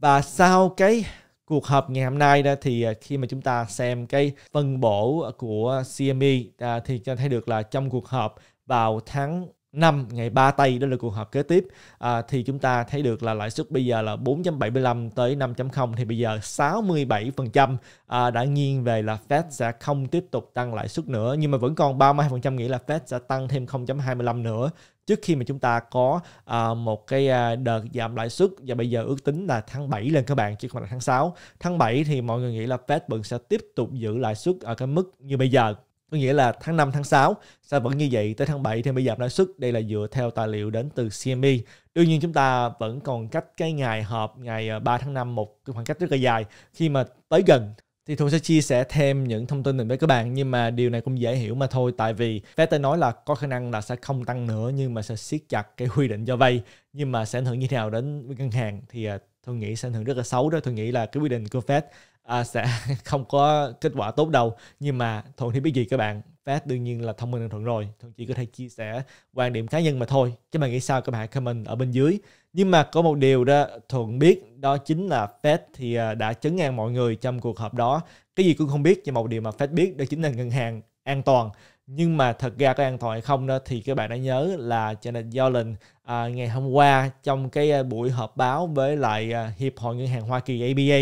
và sau cái cuộc họp ngày hôm nay đó thì à, khi mà chúng ta xem cái phân bổ của CME à, thì cho thấy được là trong cuộc họp vào tháng 5 ngày 3 tây đó là cuộc họp kế tiếp à, thì chúng ta thấy được là lãi suất bây giờ là 4.75 tới 5.0 thì bây giờ 67% à, đã nghiêng về là Fed sẽ không tiếp tục tăng lãi suất nữa nhưng mà vẫn còn 32% nghĩ là Fed sẽ tăng thêm 0.25 nữa trước khi mà chúng ta có uh, một cái à, đợt giảm lãi suất và bây giờ ước tính là tháng 7 lên các bạn chứ không phải là tháng 6 tháng 7 thì mọi người nghĩ là Fed vẫn sẽ tiếp tục giữ lãi suất ở cái mức như bây giờ có nghĩa là tháng 5, tháng 6 sẽ vẫn như vậy tới tháng 7 thì mới giảm lãi suất đây là dựa theo tài liệu đến từ CME đương nhiên chúng ta vẫn còn cách cái ngày họp ngày 3 à, tháng 5 một khoảng cách rất là dài khi mà tới gần thì Thu sẽ chia sẻ thêm những thông tin này với các bạn nhưng mà điều này cũng dễ hiểu mà thôi tại vì Fed nói là có khả năng là sẽ không tăng nữa nhưng mà sẽ siết chặt cái quy định cho vay nhưng mà sẽ ảnh hưởng như thế nào đến ngân hàng thì à, tôi nghĩ sẽ ảnh hưởng rất là xấu đó tôi nghĩ là cái quy định của Fed à, sẽ không có kết quả tốt đâu nhưng mà thuận thì biết gì các bạn Fast đương nhiên là thông minh hơn thuận rồi thuận chỉ có thể chia sẻ quan điểm cá nhân mà thôi chứ mà nghĩ sao các bạn hãy comment ở bên dưới nhưng mà có một điều đó thuận biết đó chính là Fed thì à, đã chấn ngang mọi người trong cuộc họp đó cái gì cũng không biết nhưng một điều mà Fed biết đó chính là ngân hàng an toàn nhưng mà thật ra có an toàn hay không đó thì các bạn đã nhớ là Janet Yellen à, ngày hôm qua trong cái à, buổi họp báo với lại à, hiệp hội ngân hàng Hoa Kỳ ABA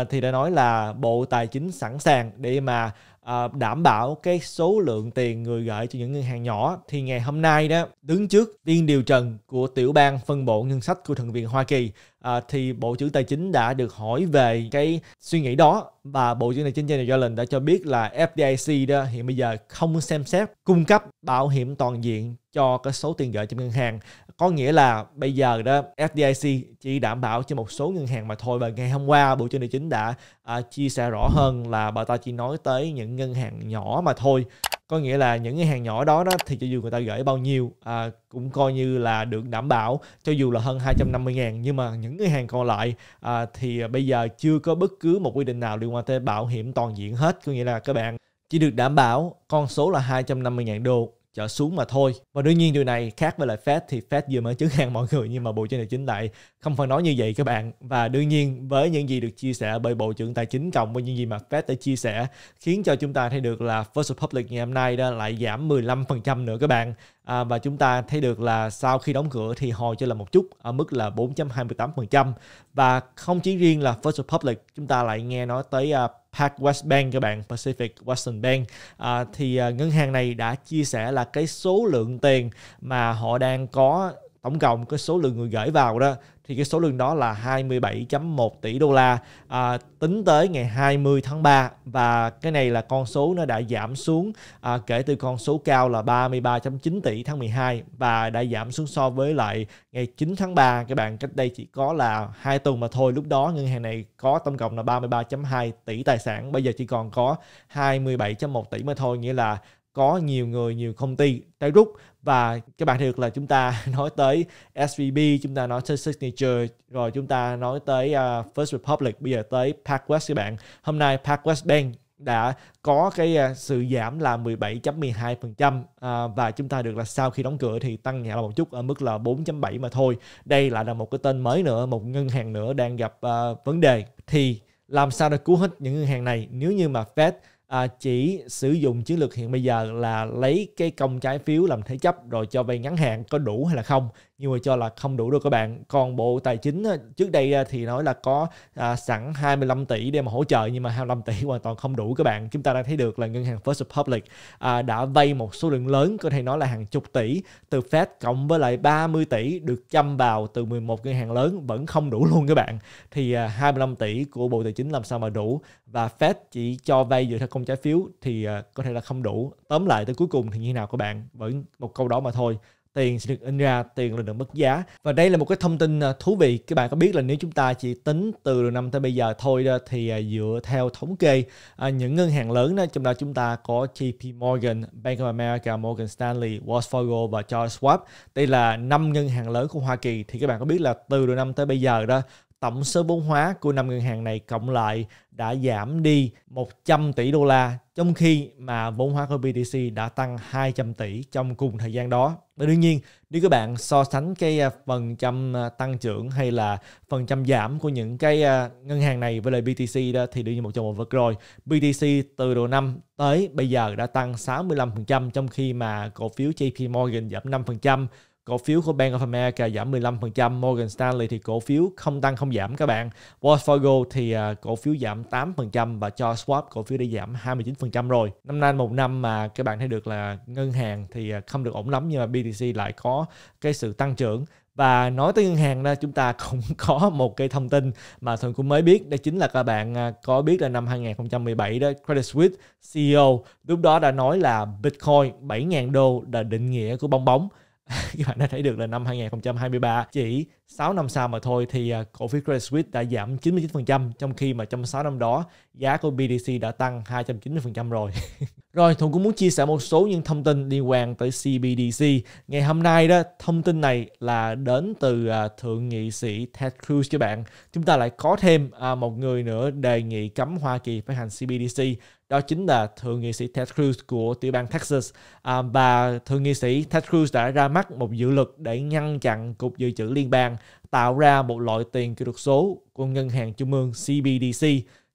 à, thì đã nói là Bộ Tài chính sẵn sàng để mà uh, đảm bảo cái số lượng tiền người gửi cho những ngân hàng nhỏ thì ngày hôm nay đó đứng trước viên điều trần của tiểu bang phân bổ ngân sách của thượng viện Hoa Kỳ uh, thì Bộ trưởng Tài chính đã được hỏi về cái suy nghĩ đó và Bộ trưởng Tài chính Janet Yellen đã cho biết là FDIC đó hiện bây giờ không xem xét cung cấp bảo hiểm toàn diện cho cái số tiền gửi trong ngân hàng có nghĩa là bây giờ đó FDIC chỉ đảm bảo cho một số ngân hàng mà thôi và ngày hôm qua Bộ trưởng Tài chính đã à, chia sẻ rõ hơn là bà ta chỉ nói tới những ngân hàng nhỏ mà thôi có nghĩa là những ngân hàng nhỏ đó đó thì cho dù người ta gửi bao nhiêu à, cũng coi như là được đảm bảo cho dù là hơn 250 ngàn nhưng mà những ngân hàng còn lại à, thì bây giờ chưa có bất cứ một quy định nào liên quan tới bảo hiểm toàn diện hết có nghĩa là các bạn chỉ được đảm bảo con số là 250 000 đô trở xuống mà thôi và đương nhiên điều này khác với lại Fed thì Fed vừa mới chứng hàng mọi người nhưng mà Bộ trưởng Tài chính lại không phải nói như vậy các bạn và đương nhiên với những gì được chia sẻ bởi Bộ trưởng Tài chính cộng với những gì mà Fed đã chia sẻ khiến cho chúng ta thấy được là First Republic ngày hôm nay đã lại giảm 15% nữa các bạn À, và chúng ta thấy được là sau khi đóng cửa thì hồi trở là một chút ở mức là 4.28% và không chỉ riêng là First Republic chúng ta lại nghe nói tới uh, Pac West Bank các bạn Pacific Western Bank à, thì uh, ngân hàng này đã chia sẻ là cái số lượng tiền mà họ đang có tổng cộng cái số lượng người gửi vào đó thì cái số lượng đó là 27.1 tỷ đô la à, tính tới ngày 20 tháng 3 và cái này là con số nó đã giảm xuống à, kể từ con số cao là 33.9 tỷ tháng 12 và đã giảm xuống so với lại ngày 9 tháng 3 các bạn cách đây chỉ có là hai tuần mà thôi lúc đó ngân hàng này có tổng cộng là 33.2 tỷ tài sản bây giờ chỉ còn có 27.1 tỷ mà thôi nghĩa là có nhiều người nhiều công ty đã rút và các bạn thấy được là chúng ta nói tới SVB chúng ta nói tới Signature rồi chúng ta nói tới uh, First Republic bây giờ tới PacWest các bạn hôm nay PacWest Bank đã có cái à, sự giảm là 17.12% à, và chúng ta được là sau khi đóng cửa thì tăng nhẹ là một chút ở mức là 4.7 mà thôi. Đây lại là một cái tên mới nữa, một ngân hàng nữa đang gặp à, vấn đề thì làm sao để cứu hết những ngân hàng này nếu như mà Fed à, chỉ sử dụng chiến lược hiện bây giờ là lấy cái công trái phiếu làm thế chấp rồi cho vay ngắn hạn có đủ hay là không nhưng mà cho là không đủ đâu các bạn còn bộ tài chính ờ, trước đây ờ, thì nói là có à, sẵn 25 tỷ để mà hỗ trợ nhưng mà 25 tỷ hoàn toàn không đủ các bạn chúng ta đang thấy được là ngân hàng First Republic à, đã vay một số lượng lớn có thể nói là hàng chục tỷ từ Fed cộng với lại 30 tỷ được chăm vào từ 11 ngân hàng lớn vẫn không đủ luôn các bạn thì à, 25 tỷ của bộ tài chính làm sao mà đủ và Fed chỉ cho vay dựa theo công trái phiếu thì à, có thể là không đủ tóm lại tới cuối cùng thì như nào các bạn vẫn một câu đó mà thôi tiền sẽ được in ra, tiền là được mất giá. Và đây là một cái thông tin à, thú vị. Các bạn có biết là nếu chúng ta chỉ tính từ đầu năm tới bây giờ thôi thì à, dựa theo thống kê à, những ngân hàng lớn đó trong đó chúng ta có JP Morgan, Bank of America, Morgan Stanley, Wells Fargo và Charles Schwab. Đây là năm ngân hàng lớn của Hoa Kỳ thì các bạn có biết là từ đầu năm tới bây giờ đó tổng số vốn hóa của năm ngân hàng này cộng lại đã giảm đi 100 tỷ đô la trong khi mà vốn hóa của BTC đã tăng 200 tỷ trong cùng thời gian đó. Và đương nhiên, nếu các bạn so sánh cái à, phần trăm à, tăng trưởng hay là phần trăm giảm của những cái à, ngân hàng này với lại BTC đó thì đương nhiên một trong một vực rồi. BTC từ đầu năm tới bây giờ đã tăng 65% trong khi mà cổ phiếu JP Morgan giảm 5%, Cổ phiếu của Bank of America giảm 15%, Morgan Stanley thì cổ phiếu không tăng không giảm các bạn. Wells Fargo thì à, cổ phiếu giảm 8% và cho swap cổ phiếu đã giảm 29% rồi. Năm nay một năm mà các bạn thấy được là ngân hàng thì à, không được ổn lắm nhưng mà BTC lại có cái sự tăng trưởng và nói tới ngân hàng đó chúng ta cũng có một cái thông tin mà thường cũng mới biết đó chính là các bạn à, có biết là năm 2017 đó Credit Suisse CEO lúc đó đã nói là Bitcoin 7.000 đô là định nghĩa của bong bóng các bạn đã thấy được là năm 2023 chỉ 6 năm sau mà thôi thì à, cổ phiếu Credit Suisse đã giảm 99% trong khi mà trong 6 năm đó giá của BDC đã tăng 290% rồi. rồi Thuận cũng muốn chia sẻ một số những thông tin liên quan tới CBDC. Ngày hôm nay đó thông tin này là đến từ à, thượng nghị sĩ Ted Cruz các bạn. Chúng ta lại có thêm à, một người nữa đề nghị cấm Hoa Kỳ phát hành CBDC đó chính là thượng nghị sĩ Ted Cruz của tiểu bang Texas à, và thượng nghị sĩ Ted Cruz đã ra mắt một dự luật để ngăn chặn cục dự trữ liên bang tạo ra một loại tiền kỹ thuật số của ngân hàng trung ương CBDC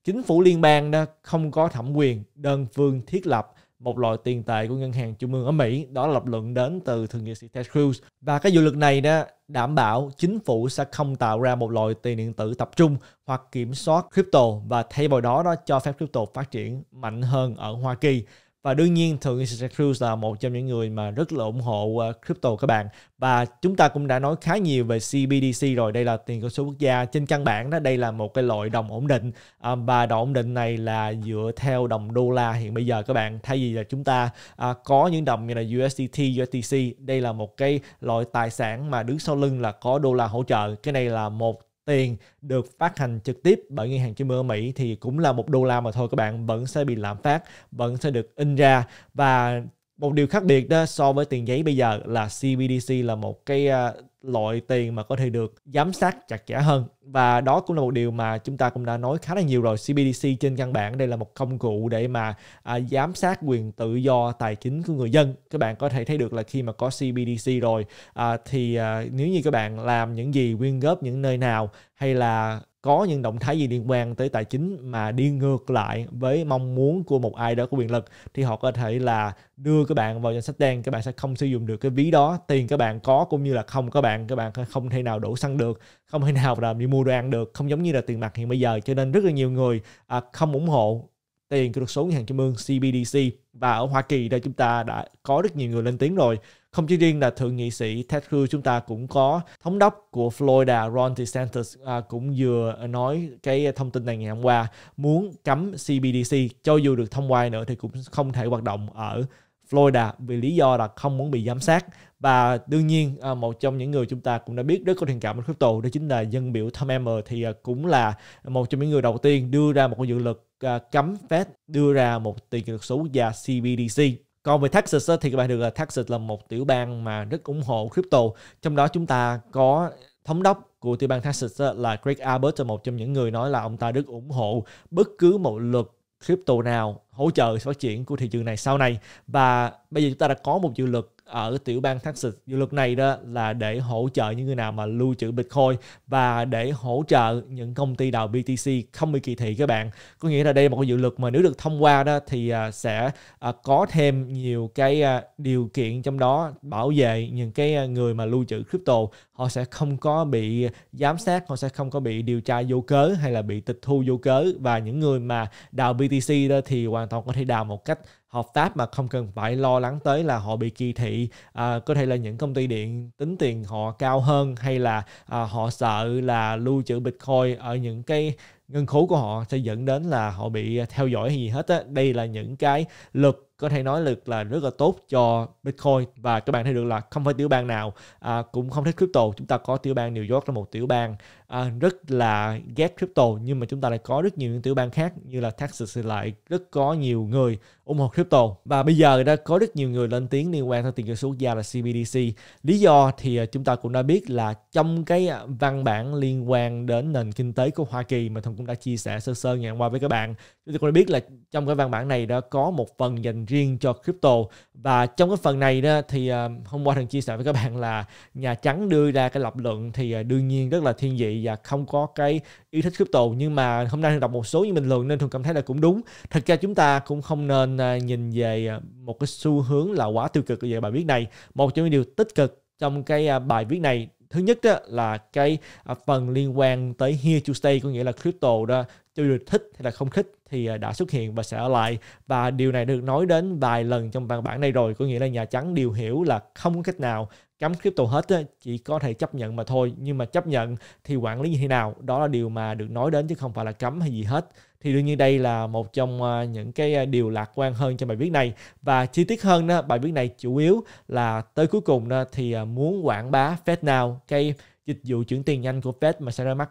chính phủ liên bang đã không có thẩm quyền đơn phương thiết lập một loại tiền tệ của ngân hàng trung ương ở Mỹ, đó là lập luận đến từ thượng nghị sĩ Ted Cruz. Và cái dự luật này đó đảm bảo chính phủ sẽ không tạo ra một loại tiền điện tử tập trung hoặc kiểm soát crypto và thay vào đó đó cho phép crypto phát triển mạnh hơn ở Hoa Kỳ và đương nhiên thượng nghị sĩ Cruz là một trong những người mà rất là ủng hộ uh, crypto các bạn và chúng ta cũng đã nói khá nhiều về CBDC rồi đây là tiền kỹ số quốc gia trên căn bản đó đây là một cái loại đồng ổn định um, và đồng ổn định này là dựa theo đồng đô la hiện bây giờ các bạn thay vì là chúng ta à, có những đồng như là USDT USDC đây là một cái loại tài sản mà đứng sau lưng là có đô la hỗ trợ cái này là một tiền được phát hành trực tiếp bởi ngân hàng trung ương Mỹ thì cũng là một đô la mà thôi các bạn vẫn sẽ bị lạm phát vẫn sẽ được in ra và một điều khác biệt đó so với tiền giấy bây giờ là CBDC là một cái à, loại tiền mà có thể được giám sát chặt chẽ hơn và đó cũng là một điều mà chúng ta cũng đã nói khá là nhiều rồi CBDC trên căn bản đây là một công cụ để mà à, giám sát quyền tự do tài chính của người dân các bạn có thể thấy được là khi mà có CBDC rồi à, thì à, nếu như các bạn làm những gì quyên góp những nơi nào hay là có những động thái gì liên quan tới tài chính mà đi ngược lại với mong muốn của một ai đó có quyền lực thì họ có thể là đưa các bạn vào danh sách đen các bạn sẽ không sử dụng được cái ví đó tiền các bạn có cũng như là không có bạn các bạn không thể nào đổ xăng được không thể nào là đi mua đồ ăn được không giống như là tiền mặt hiện bây giờ cho nên rất là nhiều người à, không ủng hộ tiền của thuật số ngân hàng trung ương CBDC và ở Hoa Kỳ đây chúng ta đã có rất nhiều người lên tiếng rồi không chỉ riêng là thượng nghị sĩ Ted Cruz, chúng ta cũng có thống đốc của Florida Ron DeSantis à, cũng vừa nói cái thông tin này ngày hôm qua muốn cấm CBDC cho dù được thông qua nữa thì cũng không thể hoạt động ở Florida vì lý do là không muốn bị giám sát và đương nhiên à, một trong những người chúng ta cũng đã biết rất có thiện cảm với crypto đó chính là dân biểu Tom Emmer thì à, cũng là một trong những người đầu tiên đưa ra một dự luật à, cấm Fed đưa ra một tiền kỹ thuật số quốc gia CBDC còn về Texas thì các bạn được là Texas là một tiểu bang mà rất ủng hộ crypto trong đó chúng ta có thống đốc của tiểu bang Texas là Greg Abbott là một trong những người nói là ông ta rất ủng hộ bất cứ một luật crypto nào hỗ trợ sự phát triển của thị trường này sau này và bây giờ chúng ta đã có một dự luật ở tiểu bang Texas. Dự luật này đó là để hỗ trợ những người nào mà lưu trữ Bitcoin và để hỗ trợ những công ty đào BTC không bị kỳ thị các bạn. Có nghĩa là đây là một dự luật mà nếu được thông qua đó thì à, sẽ à, có thêm nhiều cái à, điều kiện trong đó bảo vệ những cái người mà lưu trữ crypto. Họ sẽ không có bị giám sát, họ sẽ không có bị điều tra vô cớ hay là bị tịch thu vô cớ và những người mà đào BTC đó thì hoàn toàn có thể đào một cách hợp tác mà không cần phải lo lắng tới là họ bị kỳ thị à, có thể là những công ty điện tính tiền họ cao hơn hay là à, họ sợ là lưu trữ bitcoin ở những cái ngân khố của họ sẽ dẫn đến là họ bị theo dõi hay gì hết á đây là những cái luật có thể nói lực là rất là tốt cho Bitcoin và các bạn thấy được là không phải tiểu bang nào à, cũng không thích crypto chúng ta có tiểu bang New York là một tiểu bang à, rất là ghét crypto nhưng mà chúng ta lại có rất nhiều những tiểu bang khác như là Texas lại rất có nhiều người ủng hộ crypto và bây giờ đã có rất nhiều người lên tiếng liên quan tới tiền gửi số quốc gia là CBDC lý do thì à, chúng ta cũng đã biết là trong cái à, văn bản liên quan đến nền kinh tế của Hoa Kỳ mà thông cũng đã chia sẻ sơ sơ ngày hôm qua với các bạn chúng ta cũng đã biết là trong cái văn bản này đã có một phần dành riêng cho crypto và trong cái phần này đó thì ờ, hôm qua thằng chia sẻ với các bạn là nhà trắng đưa ra cái lập luận thì ờ, đương nhiên rất là thiên vị và không có cái ý thích crypto nhưng mà hôm nay đọc một số những bình luận nên thường cảm thấy là cũng đúng thật ra chúng ta cũng không nên ờ, nhìn về một cái xu hướng là quá tiêu cực về bài viết này một trong những điều tích cực trong cái bài viết này thứ nhất đó là cái à, phần liên quan tới here to stay có nghĩa là crypto đó cho dù thích hay là không thích thì à, đã xuất hiện và sẽ ở lại và điều này được nói đến vài lần trong văn bản này rồi có nghĩa là nhà trắng đều hiểu là không có cách nào cấm crypto hết á, chỉ có thể chấp nhận mà thôi nhưng mà chấp nhận thì quản lý như thế nào đó là điều mà được nói đến chứ không phải là cấm hay gì hết thì đương nhiên đây là một trong à, những cái à, điều lạc quan hơn cho bài viết này và chi tiết hơn đó, bài viết này chủ yếu là tới cuối cùng đó, thì à, muốn quảng bá fed FedNow cái dịch vụ chuyển tiền nhanh của Fed mà sẽ ra mắt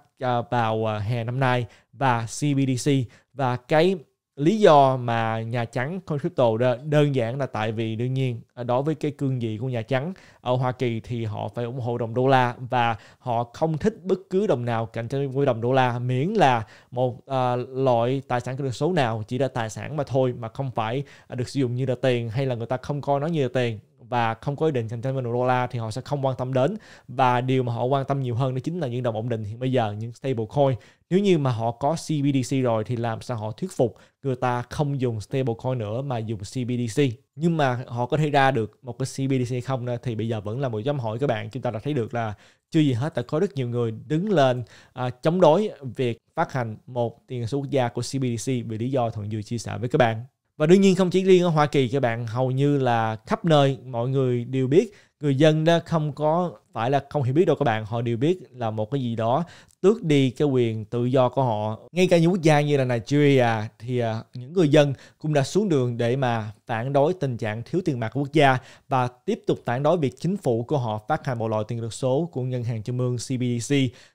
vào hè năm nay và CBDC và cái lý do mà nhà trắng coin crypto đơn giản là tại vì đương nhiên à, đối với cái cương vị của nhà trắng ở Hoa Kỳ thì họ phải ủng hộ đồng đô la và họ không thích bất cứ đồng nào cạnh tranh với đồng đô la miễn là một uh, loại tài sản kỹ thuật số nào chỉ là tài sản mà thôi mà không phải à, được sử dụng như là tiền hay là người ta không coi nó như là tiền và không có ý định cạnh tranh với đồng đô la thì họ sẽ không quan tâm đến và điều mà họ quan tâm nhiều hơn đó chính là những đồng ổn định hiện bây giờ những stable coin nếu như mà họ có CBDC rồi thì làm sao họ thuyết phục người ta không dùng stablecoin nữa mà dùng CBDC nhưng mà họ có thể ra được một cái CBDC không thì bây giờ vẫn là một dấu hỏi các bạn chúng ta đã thấy được là chưa gì hết đã có rất nhiều người đứng lên à, chống đối việc phát hành một tiền số quốc gia của CBDC vì lý do thuận vừa chia sẻ với các bạn và đương nhiên không chỉ riêng ở Hoa Kỳ các bạn hầu như là khắp nơi mọi người đều biết người dân đã không có phải là không hiểu biết đâu các bạn họ đều biết là một cái gì đó tước đi cái quyền tự do của họ ngay cả những quốc gia như là Nigeria thì à, những người dân cũng đã xuống đường để mà phản đối tình trạng thiếu tiền mặt của quốc gia và tiếp tục phản đối việc chính phủ của họ phát hành một loại tiền lực số của ngân hàng trung ương CBDC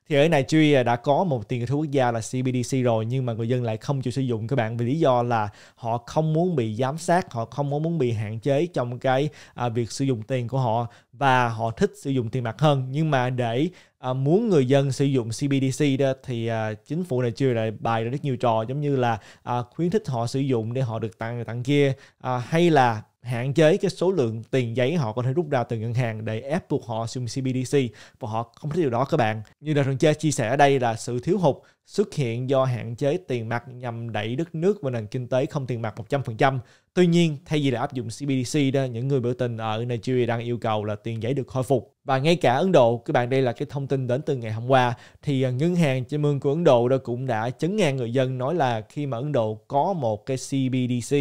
thì ở Nigeria đã có một tiền kỹ quốc gia là CBDC rồi nhưng mà người dân lại không chịu sử dụng các bạn vì lý do là họ không muốn bị giám sát họ không muốn bị hạn chế trong cái à, việc sử dụng tiền của họ và họ thích sử dụng tiền mặt hơn nhưng mà để à, muốn người dân sử dụng CBDC đó thì à, chính phủ này chưa lại bài rất nhiều trò giống như là à, khuyến khích họ sử dụng để họ được tặng này tặng kia à, hay là hạn chế cái số lượng tiền giấy họ có thể rút ra từ ngân hàng để ép buộc họ sử dụng CBDC và họ không thích điều đó các bạn. Như là Trần Chê chia sẻ ở đây là sự thiếu hụt xuất hiện do hạn chế tiền mặt nhằm đẩy đất nước và nền kinh tế không tiền mặt 100%. Tuy nhiên, thay vì là áp dụng CBDC đó, những người biểu tình ở Nigeria đang yêu cầu là tiền giấy được khôi phục. Và ngay cả Ấn Độ, các bạn đây là cái thông tin đến từ ngày hôm qua, thì à, ngân hàng chăm mương của Ấn Độ đó cũng đã chấn ngang người dân nói là khi mà Ấn Độ có một cái CBDC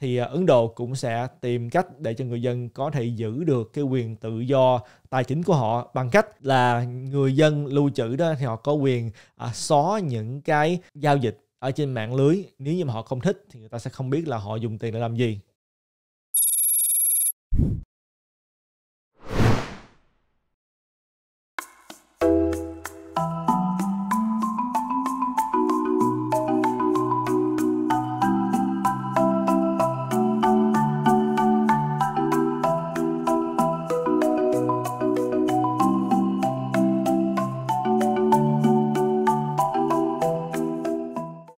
thì à, Ấn Độ cũng sẽ tìm cách để cho người dân có thể giữ được cái quyền tự do tài chính của họ bằng cách là người dân lưu trữ đó thì họ có quyền à, xóa những cái giao dịch ở trên mạng lưới nếu như mà họ không thích thì người ta sẽ không biết là họ dùng tiền để làm gì